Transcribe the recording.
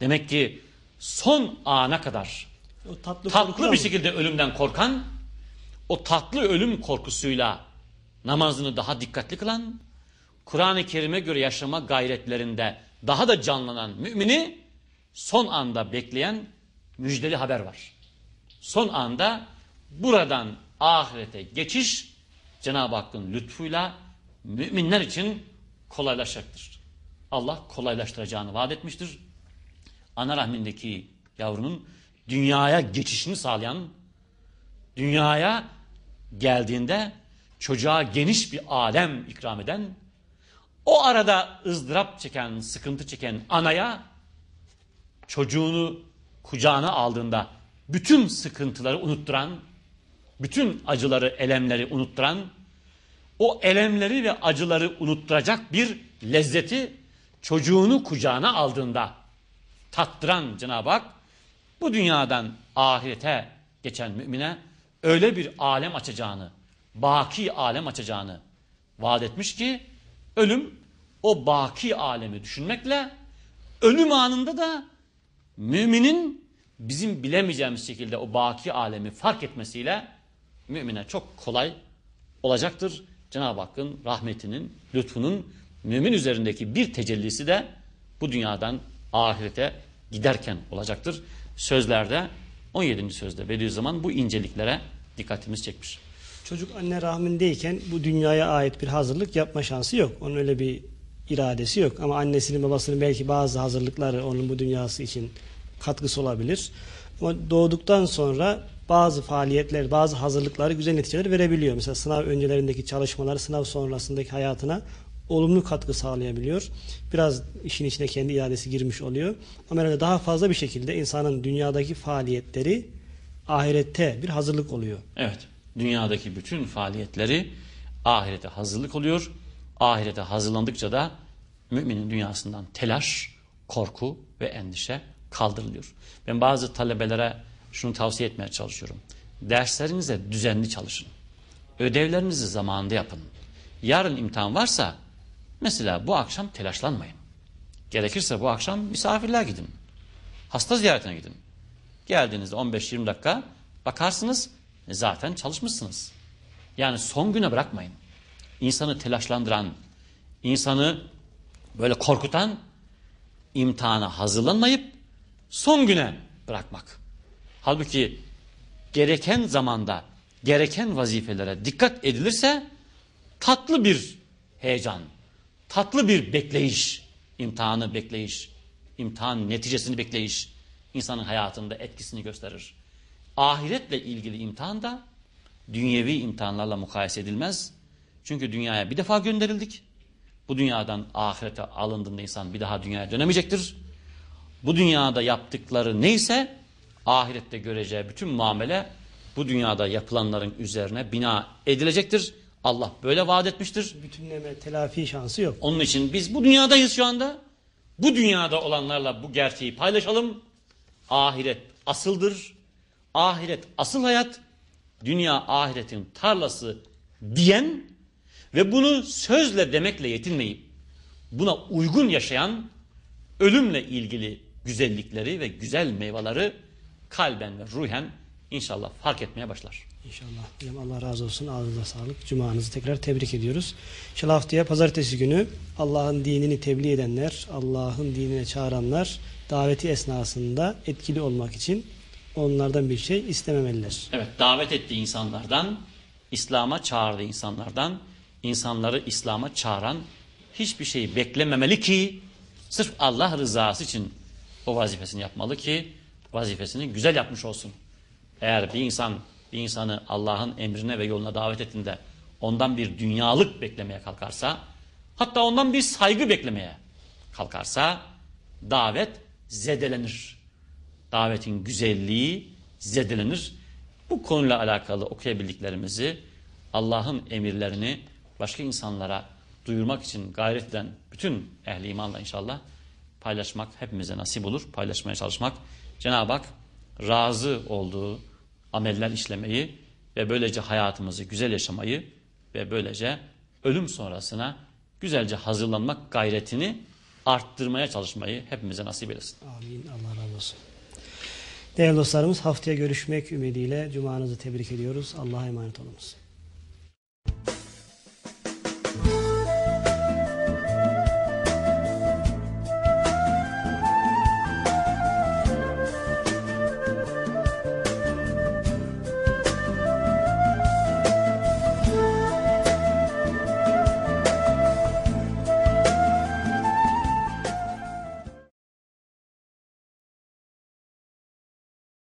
Demek ki son ana kadar o tatlı, tatlı bir şekilde ölümden korkan, o tatlı ölüm korkusuyla namazını daha dikkatli kılan, Kur'an-ı Kerim'e göre yaşama gayretlerinde daha da canlanan mümini son anda bekleyen müjdeli haber var. Son anda buradan ahirete geçiş Cenab-ı Hakk'ın lütfuyla müminler için kolaylaşacaktır. Allah kolaylaştıracağını vaat etmiştir ana rahmindeki yavrunun dünyaya geçişini sağlayan, dünyaya geldiğinde çocuğa geniş bir alem ikram eden, o arada ızdırap çeken, sıkıntı çeken anaya çocuğunu kucağına aldığında bütün sıkıntıları unutturan, bütün acıları, elemleri unutturan, o elemleri ve acıları unutturacak bir lezzeti çocuğunu kucağına aldığında tattıran Cenab-ı Hak bu dünyadan ahirete geçen mümine öyle bir alem açacağını, baki alem açacağını vaat etmiş ki ölüm o baki alemi düşünmekle ölüm anında da müminin bizim bilemeyeceğimiz şekilde o baki alemi fark etmesiyle mümine çok kolay olacaktır. Cenab-ı Hakk'ın rahmetinin, lütfunun mümin üzerindeki bir tecellisi de bu dünyadan ahirete giderken olacaktır. Sözlerde 17. sözde zaman bu inceliklere dikkatimiz çekmiş. Çocuk anne rahmindeyken bu dünyaya ait bir hazırlık yapma şansı yok. Onun öyle bir iradesi yok. Ama annesinin babasının belki bazı hazırlıkları onun bu dünyası için katkısı olabilir. Ama doğduktan sonra bazı faaliyetler, bazı hazırlıkları güzel neticeler verebiliyor. Mesela sınav öncelerindeki çalışmaları sınav sonrasındaki hayatına olumlu katkı sağlayabiliyor. Biraz işin içine kendi iradesi girmiş oluyor. Ameliyata daha fazla bir şekilde insanın dünyadaki faaliyetleri ahirette bir hazırlık oluyor. Evet. Dünyadaki bütün faaliyetleri ahirete hazırlık oluyor. Ahirete hazırlandıkça da müminin dünyasından telaş, korku ve endişe kaldırılıyor. Ben bazı talebelere şunu tavsiye etmeye çalışıyorum. Derslerinize düzenli çalışın. Ödevlerinizi zamanında yapın. Yarın imtihan varsa Mesela bu akşam telaşlanmayın. Gerekirse bu akşam misafirler gidin. Hasta ziyaretine gidin. Geldiğinizde 15-20 dakika bakarsınız e, zaten çalışmışsınız. Yani son güne bırakmayın. İnsanı telaşlandıran, insanı böyle korkutan imtihana hazırlanmayıp son güne bırakmak. Halbuki gereken zamanda, gereken vazifelere dikkat edilirse tatlı bir heyecan tatlı bir bekleyiş, imtihanı bekleyiş, imtihan neticesini bekleyiş insanın hayatında etkisini gösterir. Ahiretle ilgili imtihan da dünyevi imtihanlarla mukayese edilmez. Çünkü dünyaya bir defa gönderildik. Bu dünyadan ahirete alındığında insan bir daha dünyaya dönemeyecektir. Bu dünyada yaptıkları neyse ahirette göreceği bütün muamele bu dünyada yapılanların üzerine bina edilecektir. Allah böyle vaat etmiştir. Bütünleme, telafi şansı yok. Onun için biz bu dünyadayız şu anda. Bu dünyada olanlarla bu gerçeği paylaşalım. Ahiret asıldır. Ahiret asıl hayat. Dünya ahiretin tarlası diyen ve bunu sözle demekle yetinmeyip buna uygun yaşayan ölümle ilgili güzellikleri ve güzel meyveleri kalben ve ruhen inşallah fark etmeye başlar. İnşallah. Hocam Allah razı olsun. Ağzınıza sağlık. Cumanızı tekrar tebrik ediyoruz. İnşallah haftaya pazartesi günü Allah'ın dinini tebliğ edenler, Allah'ın dinine çağıranlar daveti esnasında etkili olmak için onlardan bir şey istememeliler. Evet davet ettiği insanlardan, İslam'a çağırdığı insanlardan, insanları İslam'a çağıran hiçbir şeyi beklememeli ki sırf Allah rızası için o vazifesini yapmalı ki vazifesini güzel yapmış olsun. Eğer bir insan bir insanı Allah'ın emrine ve yoluna davet ettiğinde ondan bir dünyalık beklemeye kalkarsa hatta ondan bir saygı beklemeye kalkarsa davet zedelenir. Davetin güzelliği zedelenir. Bu konuyla alakalı okuyabildiklerimizi Allah'ın emirlerini başka insanlara duyurmak için gayret eden bütün ehli imanla inşallah paylaşmak hepimize nasip olur. Paylaşmaya çalışmak. Cenab-ı Hak razı olduğu ameller işlemeyi ve böylece hayatımızı güzel yaşamayı ve böylece ölüm sonrasına güzelce hazırlanmak gayretini arttırmaya çalışmayı hepimize nasip eylesin. Amin. Allah razı olsun. Değerli dostlarımız haftaya görüşmek ümidiyle cumanızı tebrik ediyoruz. Allah'a emanet olunuz.